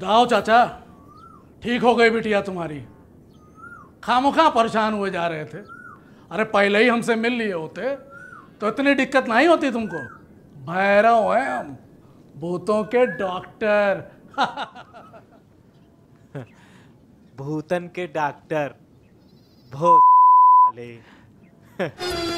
जाओ चाचा ठीक हो गई बिटिया तुम्हारी खामोखा परेशान हुए जा रहे थे अरे पहले ही हमसे मिल लिए होते तो इतनी दिक्कत नहीं होती तुमको भैरव है हम भूतों के डॉक्टर भूतन के डॉक्टर भो